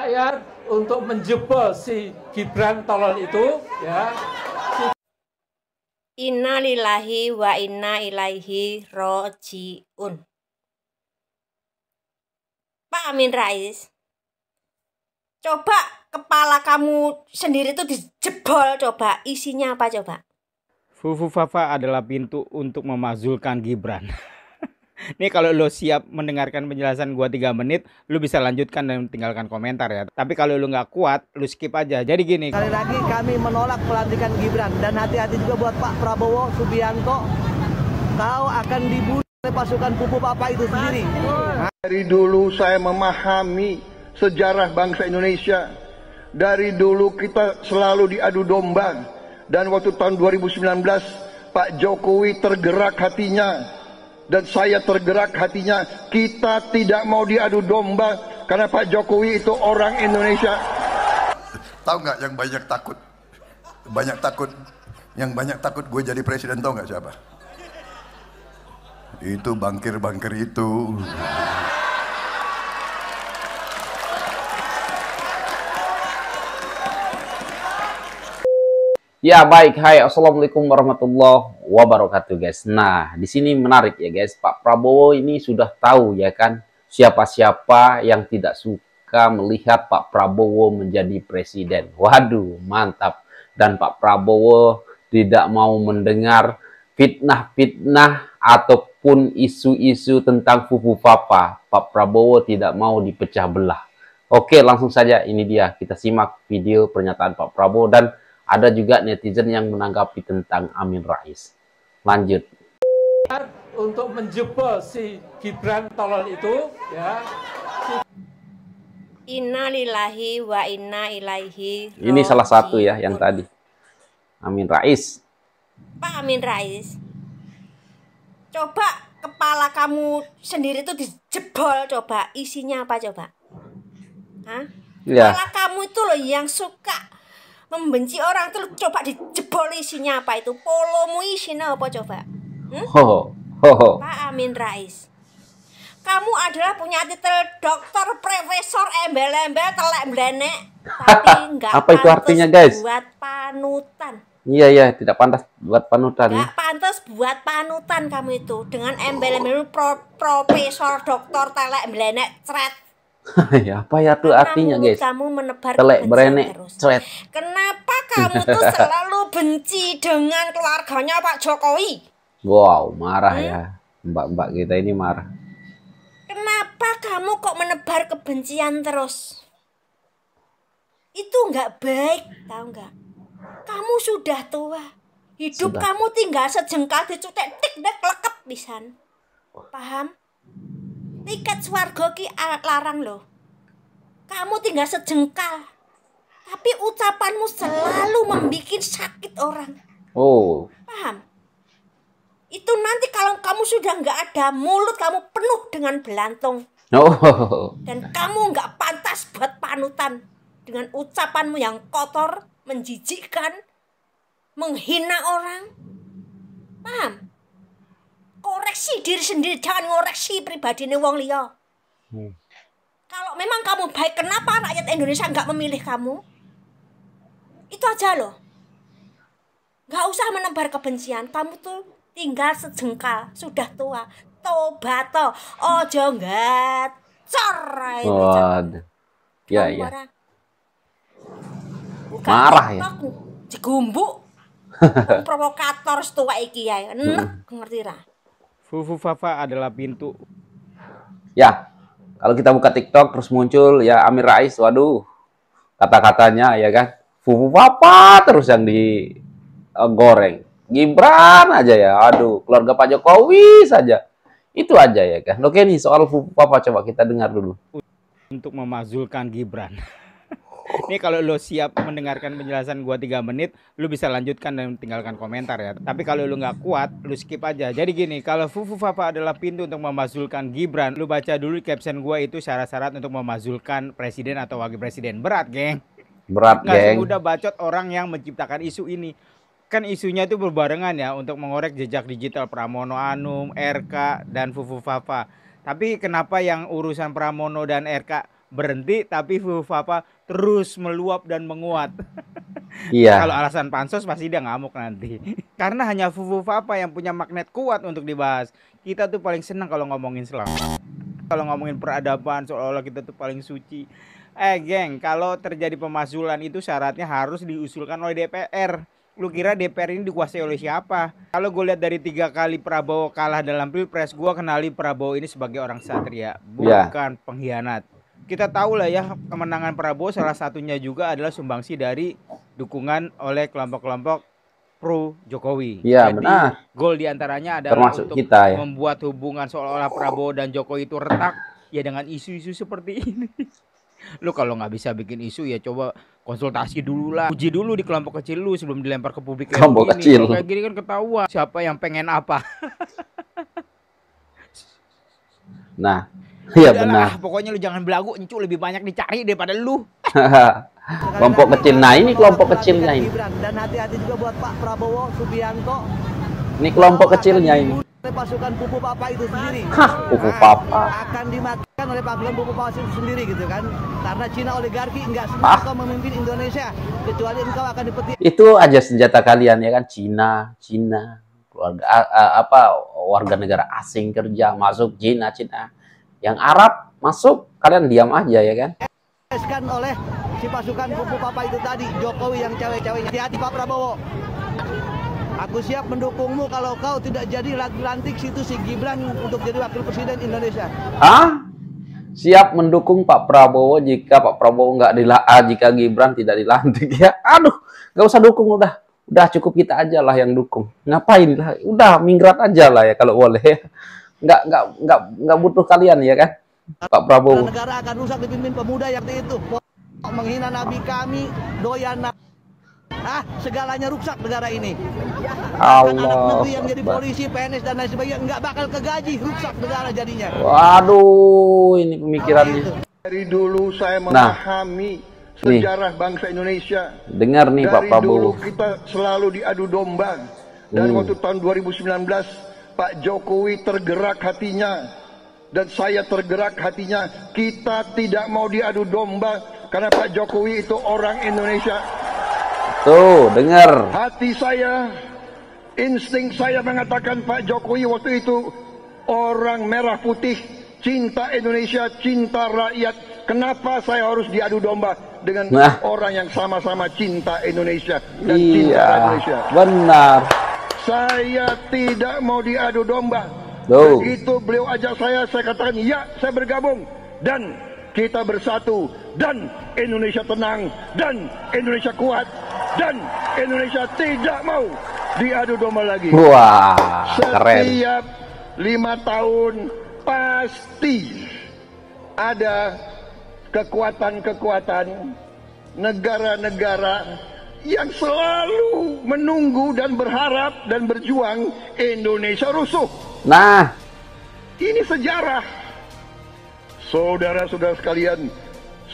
rakyat untuk menjebol si Gibran tolol itu ya. Si... Innalillahi wa inna ilaihi rojiun. Pak Amin Rais, coba kepala kamu sendiri tuh dijebol coba isinya apa coba? Fufu Fafa adalah pintu untuk memazulkan Gibran. Ini kalau lo siap mendengarkan penjelasan gua 3 menit, lo bisa lanjutkan dan tinggalkan komentar ya. Tapi kalau lo nggak kuat, lo skip aja. Jadi gini. Sekali lagi kami menolak pelantikan Gibran dan hati-hati juga buat Pak Prabowo Subianto. Kau akan dibunuh oleh pasukan pupu papa itu sendiri. Dari dulu saya memahami sejarah bangsa Indonesia. Dari dulu kita selalu diadu domba dan waktu tahun 2019 Pak Jokowi tergerak hatinya dan saya tergerak hatinya kita tidak mau diadu domba karena Pak Jokowi itu orang Indonesia. Tahu nggak yang banyak takut? Banyak takut yang banyak takut gue jadi presiden tahu nggak siapa? Itu bangkir-bangkir itu. Ya baik, hai assalamualaikum warahmatullahi wabarakatuh guys. Nah di sini menarik ya guys, Pak Prabowo ini sudah tahu ya kan siapa-siapa yang tidak suka melihat Pak Prabowo menjadi presiden. Waduh mantap. Dan Pak Prabowo tidak mau mendengar fitnah-fitnah ataupun isu-isu tentang fufu papa. Pak Prabowo tidak mau dipecah belah. Oke langsung saja ini dia kita simak video pernyataan Pak Prabowo dan ada juga netizen yang menanggapi tentang Amin Rais. Lanjut. Untuk menjebol si Gibran tolol itu, ya. Si... Innalillahi wa inna ilaihi. Ini salah satu ya yang tadi. Amin Rais. Pak Amin Rais. Coba kepala kamu sendiri itu dijebol coba. Isinya apa coba? Hah? Ya. Kepala kamu itu loh yang suka membenci orang itu coba dijebol isinya apa itu polomu isinya apa coba hmm? ho, ho, ho. Pak Amin Rais kamu adalah punya titel dokter profesor embel-embel telek blenek tapi nggak apa itu artinya guys buat panutan Iya iya, tidak pantas buat panutan. Tidak pantas buat panutan kamu itu dengan embel-embel pro, profesor dokter telek blenek cret ya apa ya tuh artinya kamu, guys? Kamu menebar telek berenek terus. Cret. Kenapa kamu tuh selalu benci dengan keluarganya Pak Jokowi? Wow, marah hmm? ya. Mbak-mbak kita ini marah. Kenapa kamu kok menebar kebencian terus? Itu nggak baik, tahu nggak? Kamu sudah tua. Hidup sudah. kamu tinggal sejengkal dicutek tik dek lekep pisan. Paham? Tiket swargo ki larang loh. Kamu tinggal sejengkal. Tapi ucapanmu selalu membuat sakit orang. Oh. Paham? Itu nanti kalau kamu sudah nggak ada mulut kamu penuh dengan belantung. Oh. Dan kamu nggak pantas buat panutan dengan ucapanmu yang kotor, menjijikkan, menghina orang. Paham? koreksi diri sendiri jangan ngoreksi pribadi nih wong liya hmm. kalau memang kamu baik kenapa rakyat Indonesia nggak memilih kamu itu aja loh nggak usah menebar kebencian kamu tuh tinggal sejengkal sudah tua tobat to ojo nggak cerai waduh ya ya marah, ya cegumbu provokator setua iki ya enak hmm. ngerti lah Fufu Fafa adalah pintu. Ya, kalau kita buka TikTok terus muncul ya Amir Rais, waduh, kata-katanya ya kan, Fufu Fafa terus yang digoreng. Eh, Gibran aja ya, aduh, keluarga Pak Jokowi saja. Itu aja ya kan. Oke nih soal Fufu Fafa coba kita dengar dulu. Untuk memazulkan Gibran. Ini kalau lo siap mendengarkan penjelasan gua tiga menit, lo bisa lanjutkan dan tinggalkan komentar ya. Tapi kalau lo nggak kuat, lo skip aja. Jadi gini, kalau Fufu Fafa adalah pintu untuk memazulkan Gibran, lo baca dulu caption gua itu syarat-syarat untuk memazulkan presiden atau wakil presiden. Berat, geng. Berat, nggak geng. Udah bacot orang yang menciptakan isu ini kan isunya itu berbarengan ya untuk mengorek jejak digital Pramono Anum, RK dan Fufu Fafa. Tapi kenapa yang urusan Pramono dan RK berhenti tapi apa terus meluap dan menguat. Nah, iya. Kalau alasan pansos pasti dia ngamuk nanti. Karena hanya fufu apa yang punya magnet kuat untuk dibahas. Kita tuh paling senang kalau ngomongin Islam. Kalau ngomongin peradaban seolah-olah kita tuh paling suci. Eh geng, kalau terjadi pemazulan itu syaratnya harus diusulkan oleh DPR. Lu kira DPR ini dikuasai oleh siapa? Kalau gue lihat dari tiga kali Prabowo kalah dalam pilpres, gue kenali Prabowo ini sebagai orang satria, iya. bukan yeah. pengkhianat kita tahu lah ya kemenangan Prabowo salah satunya juga adalah sumbangsi dari dukungan oleh kelompok-kelompok pro Jokowi. Iya benar. Ah. Gol diantaranya adalah Termasuk untuk kita, ya. membuat hubungan seolah-olah Prabowo dan Jokowi itu retak ya dengan isu-isu seperti ini. Lu kalau nggak bisa bikin isu ya coba konsultasi dulu lah, uji dulu di kelompok kecil lu sebelum dilempar ke publik. Kelompok kayak kecil. Kayak gini kan ketahuan siapa yang pengen apa. nah, Iya benar. Pokoknya lu jangan belagu, encu lebih banyak dicari daripada lu. kelompok kecil. Nah, ini kelompok kecilnya ini. Dan hati-hati juga buat Pak Prabowo Subianto. Ini kelompok kecilnya ini. Pasukan pupuk papa itu sendiri. Hah, pupuk nah, papa. Akan dimakan oleh pasukan pupuk papa itu sendiri gitu kan. Karena Cina oligarki enggak semua ah. kau memimpin Indonesia kecuali engkau akan dipetik. Itu aja senjata kalian ya kan Cina, Cina keluarga apa warga negara asing kerja masuk Cina Cina yang Arab masuk, kalian diam aja ya kan? oleh si pasukan kupu papa itu tadi, Jokowi yang cewek-cewek. Hati-hati Pak Prabowo. Aku siap mendukungmu kalau kau tidak jadi lantik situ si Gibran untuk jadi wakil presiden Indonesia. Hah? Siap mendukung Pak Prabowo jika Pak Prabowo nggak dilah, ah, jika Gibran tidak dilantik ya. Aduh, nggak usah dukung udah. Udah cukup kita aja lah yang dukung. Ngapain lah? Udah mingrat aja lah ya kalau boleh. Ya nggak nggak nggak nggak butuh kalian ya kan Pak Prabowo negara akan rusak dipimpin pemuda yang itu menghina nabi kami doyan ah segalanya rusak negara ini Allah anak negeri yang jadi polisi PNS dan lain sebagainya nggak bakal kegaji rusak negara jadinya waduh ini pemikirannya dari dulu saya nah, memahami nah, sejarah bangsa Indonesia dengar nih dari Pak Prabowo dulu kita selalu diadu domba dan hmm. waktu tahun 2019 Pak Jokowi tergerak hatinya dan saya tergerak hatinya. Kita tidak mau diadu domba karena Pak Jokowi itu orang Indonesia. Tuh, dengar. Hati saya, insting saya mengatakan Pak Jokowi waktu itu orang merah putih, cinta Indonesia, cinta rakyat. Kenapa saya harus diadu domba dengan nah. orang yang sama-sama cinta Indonesia dan iya, cinta Indonesia? Benar. Saya tidak mau diadu domba. No. Begitu beliau ajak saya, saya katakan ya, saya bergabung dan kita bersatu dan Indonesia tenang dan Indonesia kuat dan Indonesia tidak mau diadu domba lagi. Wah, keren. Setiap lima tahun pasti ada kekuatan-kekuatan negara-negara yang selalu menunggu dan berharap dan berjuang Indonesia rusuh. Nah, ini sejarah. Saudara-saudara sekalian,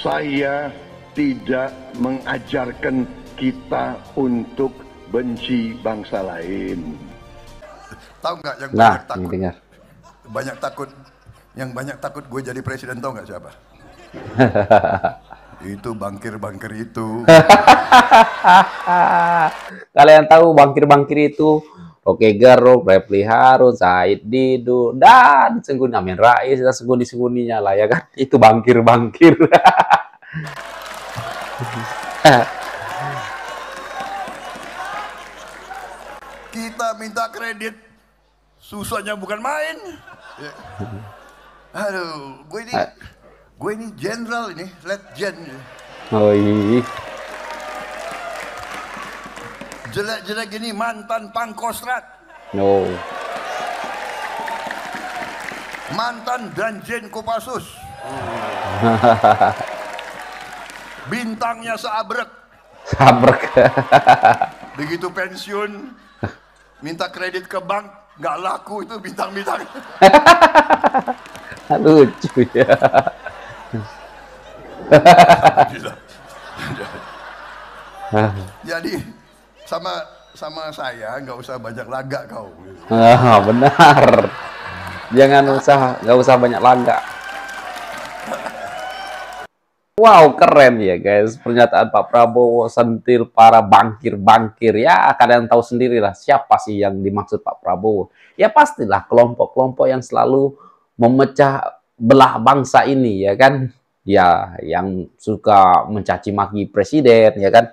saya tidak mengajarkan kita untuk benci bangsa lain. Tahu nggak yang nah, banyak takut? Dengar. Banyak takut, yang banyak takut gue jadi presiden tahu nggak siapa? Itu bangkir-bangkir itu. Kalian tahu bangkir-bangkir itu Oke Garuk, Repli Harun, Said Didu, dan Senggun Amin Rais, dan Sengguni-sengguninya lah ya kan. Itu bangkir-bangkir. Kita minta kredit, susahnya bukan main. Aduh, gue ini... Eh, Gue ini general ini, legend. Oh iya. Jelek-jelek ini mantan pangkostrat. No. Mantan danjen Kopassus. Bintangnya seabrek. Seabrek. Begitu pensiun, minta kredit ke bank, nggak laku itu bintang-bintang. Lucu ya. Jadi sama sama saya nggak usah banyak laga kau. Ah, benar. Jangan usah nggak usah banyak laga. Wow, keren ya guys. Pernyataan Pak Prabowo sentil para bangkir-bangkir. Ya, kalian tahu sendiri lah siapa sih yang dimaksud Pak Prabowo. Ya pastilah kelompok-kelompok yang selalu memecah belah bangsa ini ya kan ya yang suka mencaci maki presiden ya kan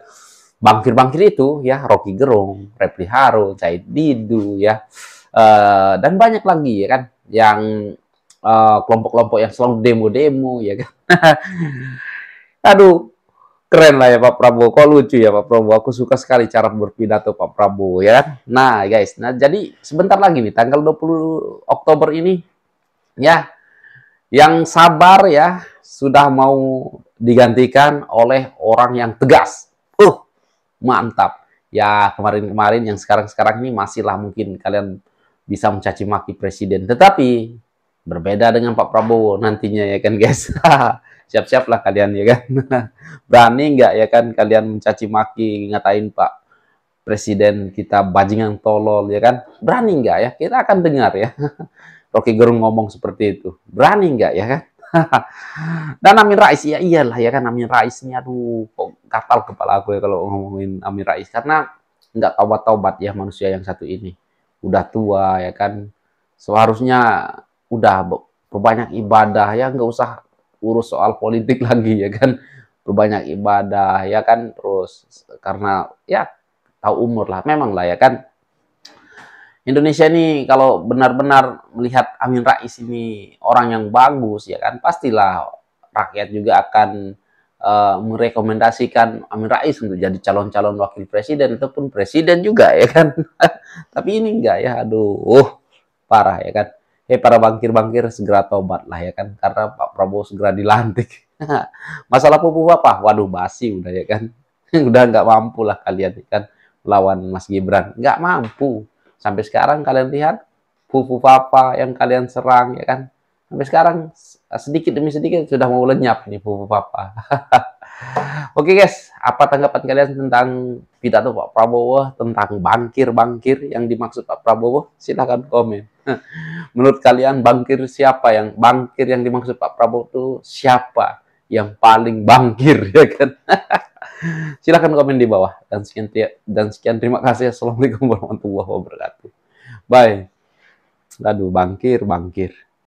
bangkir-bangkir itu ya Rocky Gerung, Repli Harun, Said Didu ya uh, dan banyak lagi ya kan yang eh, kelompok-kelompok uh, yang selalu demo-demo ya kan aduh keren lah ya Pak Prabowo kok lucu ya Pak Prabowo aku suka sekali cara berpidato Pak Prabowo ya kan nah guys nah jadi sebentar lagi nih tanggal 20 Oktober ini ya yang sabar ya sudah mau digantikan oleh orang yang tegas. Uh, mantap. Ya kemarin-kemarin yang sekarang-sekarang ini masihlah mungkin kalian bisa mencaci maki presiden. Tetapi berbeda dengan Pak Prabowo nantinya ya kan guys. Siap-siaplah kalian ya kan. Berani nggak ya kan kalian mencaci maki ngatain Pak presiden kita bajingan tolol ya kan. Berani nggak ya? Kita akan dengar ya. Rocky Gerung ngomong seperti itu. Berani nggak ya kan? Dan Amin Rais, ya iyalah ya kan Amin Rais tuh aduh kok gatal kepala gue kalau ngomongin Amin Rais karena nggak taubat-taubat ya manusia yang satu ini. Udah tua ya kan. Seharusnya udah berbanyak ibadah ya nggak usah urus soal politik lagi ya kan. berbanyak ibadah ya kan terus karena ya tahu umur lah memang lah ya kan Indonesia ini kalau benar-benar melihat Amin Rais ini orang yang bagus ya kan pastilah rakyat juga akan uh, merekomendasikan Amin Rais untuk jadi calon-calon wakil presiden ataupun presiden juga ya kan. Tapi ini enggak ya aduh uh, parah ya kan. Hei eh, para bangkir-bangkir segera tobat lah ya kan karena Pak Prabowo segera dilantik. Masalah pupuk apa? Waduh basi udah ya kan. udah nggak mampu lah kalian ya kan lawan Mas Gibran. Nggak mampu. Sampai sekarang kalian lihat pupu papa yang kalian serang ya kan. Sampai sekarang sedikit demi sedikit sudah mau lenyap nih pupu papa. Oke okay guys, apa tanggapan kalian tentang pidato Pak Prabowo tentang bangkir-bangkir yang dimaksud Pak Prabowo? Silahkan komen. Menurut kalian bangkir siapa yang bangkir yang dimaksud Pak Prabowo itu siapa yang paling bangkir ya kan? Silahkan komen di bawah. Dan sekian, dan sekian terima kasih. Assalamualaikum warahmatullahi wabarakatuh. Bye. Aduh, bangkir, bangkir.